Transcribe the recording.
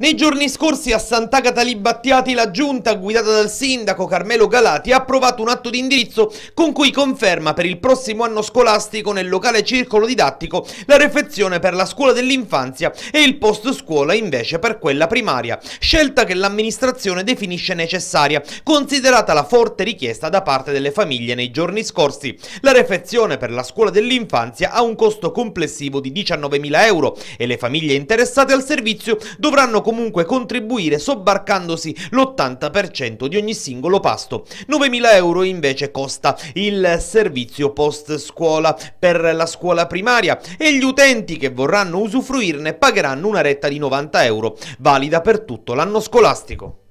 Nei giorni scorsi a Sant'Agata Libattiati la giunta guidata dal sindaco Carmelo Galati ha approvato un atto di indirizzo con cui conferma per il prossimo anno scolastico nel locale circolo didattico la refezione per la scuola dell'infanzia e il post scuola invece per quella primaria, scelta che l'amministrazione definisce necessaria, considerata la forte richiesta da parte delle famiglie nei giorni scorsi. La refezione per la scuola dell'infanzia ha un costo complessivo di 19.000 euro e le famiglie interessate al servizio dovranno comunque contribuire sobbarcandosi l'80% di ogni singolo pasto. 9.000 euro invece costa il servizio post scuola per la scuola primaria e gli utenti che vorranno usufruirne pagheranno una retta di 90 euro, valida per tutto l'anno scolastico.